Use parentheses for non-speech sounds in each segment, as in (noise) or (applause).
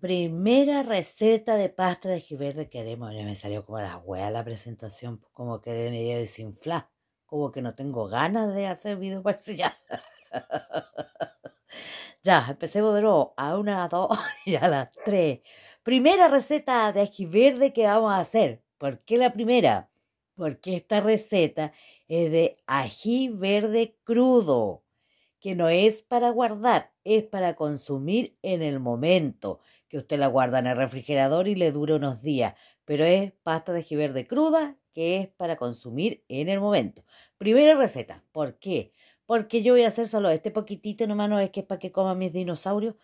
primera receta de pasta de verde que haremos. me salió como la hueá la presentación, pues, como que de media desinfla, como que no tengo ganas de hacer video para ya. (laughs) ya, empecé de a una, a dos (laughs) y a las tres. Primera receta de verde que vamos a hacer. ¿Por qué la primera? Porque esta receta es de ají verde crudo que no es para guardar, es para consumir en el momento, que usted la guarda en el refrigerador y le dura unos días, pero es pasta de verde cruda que es para consumir en el momento. Primera receta, ¿por qué? Porque yo voy a hacer solo este poquitito nomás, no es que es para que coman mis dinosaurios,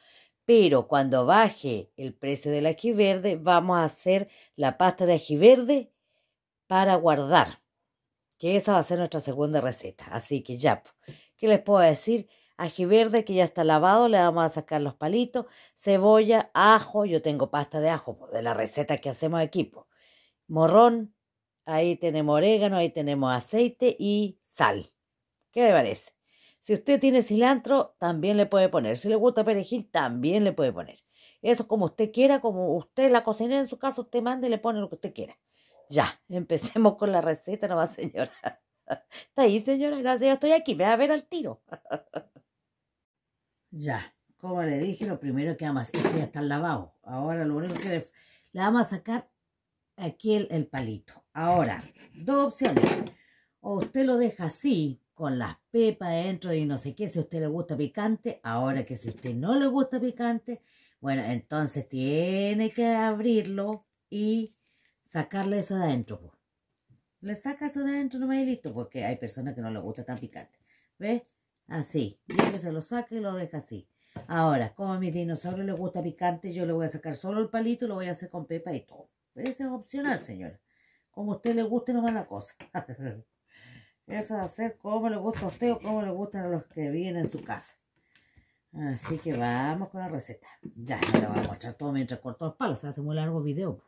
pero cuando baje el precio del verde, vamos a hacer la pasta de verde para guardar, que esa va a ser nuestra segunda receta, así que ya. ¿Qué les puedo decir? Ají verde que ya está lavado, le vamos a sacar los palitos, cebolla, ajo, yo tengo pasta de ajo, pues, de la receta que hacemos equipo. Morrón, ahí tenemos orégano, ahí tenemos aceite y sal. ¿Qué le parece? Si usted tiene cilantro, también le puede poner. Si le gusta perejil, también le puede poner. Eso como usted quiera, como usted la cocina en su casa, usted manda y le pone lo que usted quiera. Ya, (laughs) empecemos con la receta nomás, señora. Está ahí, señora, gracias, yo estoy aquí, me va a ver al tiro. (laughs) Ya, como le dije, lo primero que vamos a hacer ya está lavado. Ahora lo único que le, vamos a sacar aquí el, palito. Ahora, dos opciones. O usted lo deja así, con las pepas dentro y no sé qué, si a usted le gusta picante. Ahora que si a usted no le gusta picante, bueno, entonces tiene que abrirlo y sacarle eso de adentro. Le sacas de adentro nomás y listo, porque hay personas que no les gusta tan picante. ¿Ves? Así. dice que se lo saque y lo deja así. Ahora, como a mis dinosaurios les gusta picante, yo le voy a sacar solo el palito y lo voy a hacer con pepa y todo. Eso es opcional, señora. Como a usted le guste nomás la cosa. (laughs) Eso es hacer como le gusta a usted o como le gustan a los que vienen en su casa. Así que vamos con la receta. Ya, ya la voy a mostrar todo mientras corto los palos. Se hace muy largo video.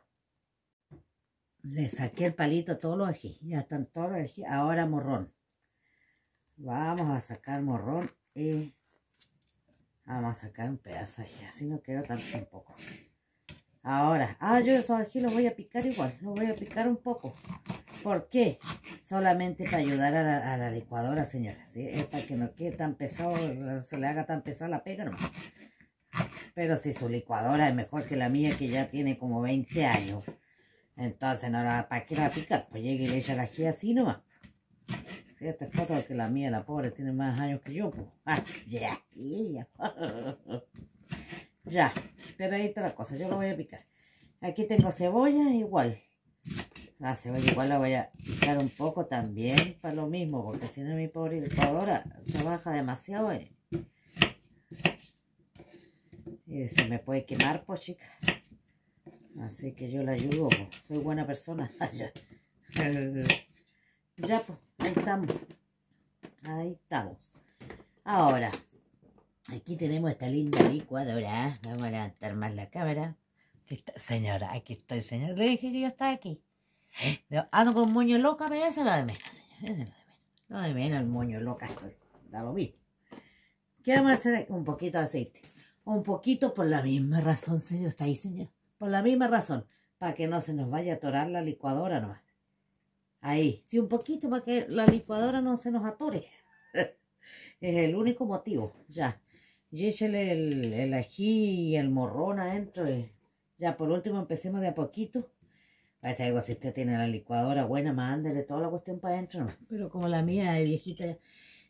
Le saqué el palito todos los ají. Ya están todos los ají. Ahora morrón. Vamos a sacar morrón y eh. vamos a sacar un pedazo ahí. Así no queda tanto tampoco. Ahora, ah, yo esos aquí los voy a picar igual, los voy a picar un poco. ¿Por qué? Solamente para ayudar a la, licuadora, señora. Es para que no quede tan pesado, se le haga tan pesada la pega Pero si su licuadora es mejor que la mía, que ya tiene como 20 años, entonces, no la, ¿para qué la picar? Pues llegue y le la así nomás. Si esta es que la mía, la pobre, tiene más años que yo, pues. Ah, ya, ya. (laughs) ya, pero ahí está la cosa, yo lo voy a picar. Aquí tengo cebolla igual. La cebolla igual la voy a picar un poco también para lo mismo, porque si no mi pobre se baja demasiado. Eh. Y se me puede quemar, pues, chicas. Así que yo la ayudo. Soy buena persona. (laughs) ya. pues, ahí estamos. Ahí estamos. Ahora, aquí tenemos esta linda licuadora. Vamos a levantar más la cámara. Aquí está, señora, aquí estoy, señor. Le dije que yo estaba aquí. Ando ah, con moño loca, pero eso es lo de menos, señor. Eso es lo de menos. Lo de menos el moño loca. Da lo mismo. ¿Qué vamos a hacer? Un poquito de aceite. Un poquito por la misma razón, señor. Está ahí, señor. Por la misma razón, para que no se nos vaya a atorar la licuadora nomás. Ahí, sí, un poquito para que la licuadora no se nos atore. (laughs) es el único motivo, ya. Y échale el, ají y el morrón adentro. ya por último empecemos de a poquito. Parece pues, algo si usted tiene la licuadora buena, mándale toda la cuestión para adentro. Pero como la mía es viejita,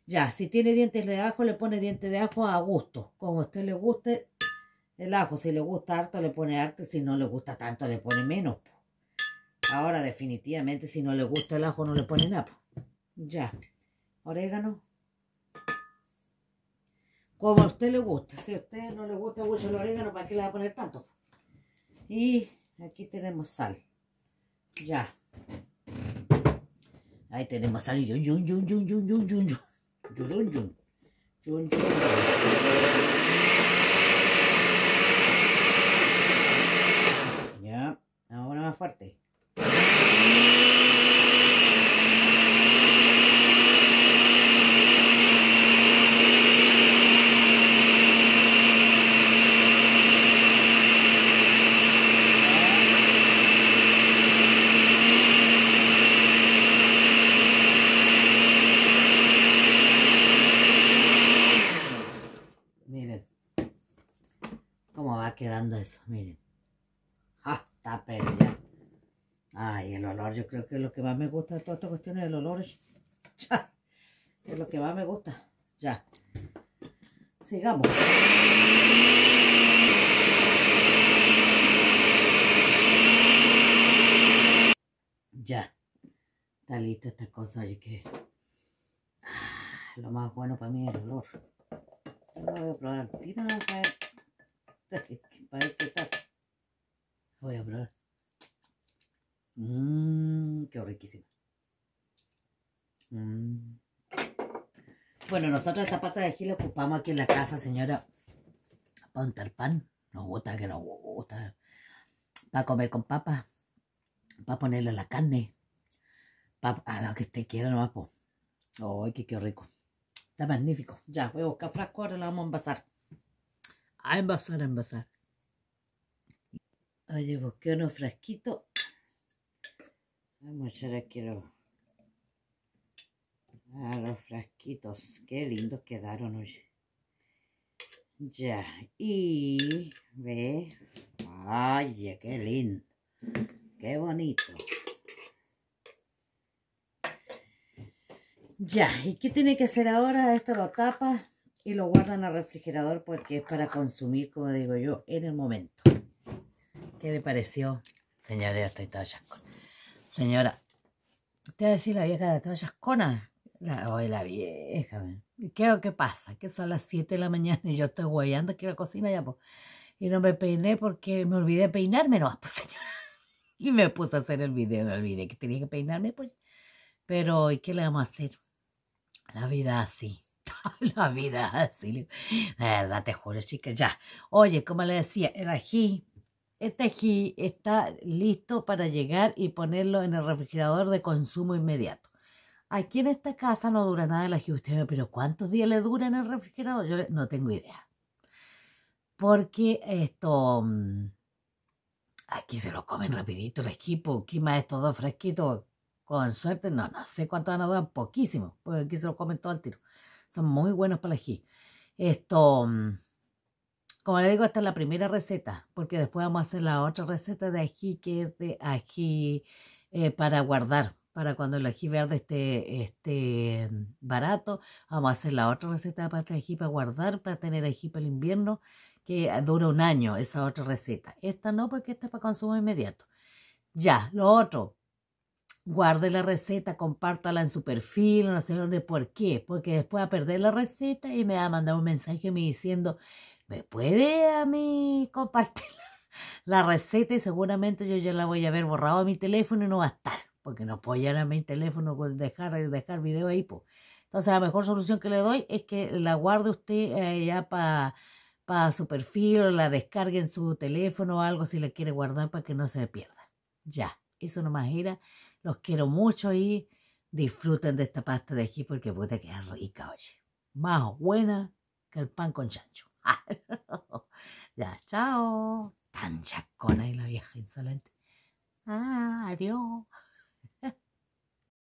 ya, si tiene dientes de ajo, le pone dientes de ajo a gusto. Como a usted le guste, el ajo, si le gusta harto, le pone harto, si no le gusta tanto, le pone menos. Ahora, definitivamente, si no le gusta el ajo, no le pone nada. Ya. Orégano. Como a usted le gusta. Si a usted no le gusta mucho el orégano, ¿para qué le va a poner tanto? Y aquí tenemos sal. Ya. Ahí tenemos sal y yun, yun, yun, yun, yun, yun, yun, yun, yun, yun, yun, yun, yun. eso, miren. ¡Ah! Está pero Ay, el olor, yo creo que es lo que más me gusta de todas estas cuestiones del olor. (laughs) Es lo que más me gusta. Ya. Sigamos. Ya. Está lista esta cosa, Así que. Ah, lo más bueno para mí es el olor. voy a probar. Para (laughs) Voy a probar. Mmm, qué riquísima Mmm Bueno, nosotros esta pata de aquí la ocupamos aquí en la casa, señora, para untar pan. Nos gusta, que nos gusta. Para comer con papa para ponerle la carne, pa, a lo que usted quiera nomás, ¡Ay, qué, qué rico! Está magnífico. Ya, voy a buscar frasco, ahora lo vamos a envasar a envasar, a envasar. Oye, busqué unos frasquitos. Vamos a echar aquí los, los frasquitos. Qué lindos quedaron, hoy. Ya, y ve. Oye, qué lindo. Qué bonito. Ya, ¿y qué tiene que hacer ahora? Esto lo tapa y lo guardan al refrigerador porque es para consumir, como digo yo, en el momento. ¿Qué le pareció? Señora, estoy toda Señora, te voy a decir la vieja de la chascona. La, la vieja. ¿Qué, que pasa? Que son las 7 de la mañana y yo estoy hueveando aquí en la cocina ya, pues. Y no me peiné porque me olvidé peinarme, no, pues señora. (laughs) Y me puse a hacer el video, me olvidé que tenía que peinarme, pues. Pero, ¿y qué le vamos a hacer? La vida así. (laughs) la vida así. La verdad, te juro, chicas, ya. Oye, como le decía, el ají, este ají está listo para llegar y ponerlo en el refrigerador de consumo inmediato. Aquí en esta casa no dura nada el ají. Usted pero ¿cuántos días le dura en el refrigerador? Yo no tengo idea. Porque esto... Mm, aquí se lo comen rapidito el equipo. ¿Qué más estos dos fresquitos? Con suerte, no, no sé cuánto van a durar. Poquísimo. Porque aquí se lo comen todo al tiro. Son muy buenos para el ají. Esto, mm, como le digo, esta es la primera receta, porque después vamos a hacer la otra receta de ají, que es de ají eh, para guardar, para cuando el ají verde esté, mm, barato. Vamos a hacer la otra receta de pasta de ají para guardar, para tener ají para el invierno, que dura un año esa otra receta. Esta no, porque esta es para consumo inmediato. Ya, lo otro, guarde la receta, compártala en su perfil, no sé dónde, ¿por qué? Porque después va a perder la receta y me va a mandar un mensaje me diciendo, ¿me puede a mí compartir la, receta? Y seguramente yo ya la voy a haber borrado a mi teléfono y no va a estar, porque no puedo llegar a mi teléfono, dejar, dejar video ahí, Entonces la mejor solución que le doy es que la guarde usted eh, ya para su perfil la descargue en su teléfono o algo si la quiere guardar para que no se le pierda. Ya, eso nomás gira. Los quiero mucho y disfruten de esta pasta de aquí porque puede quedar rica, oye. Más buena que el pan con chancho. (laughs) ya, chao. Tan chacona y la vieja insolente. Ah, adiós.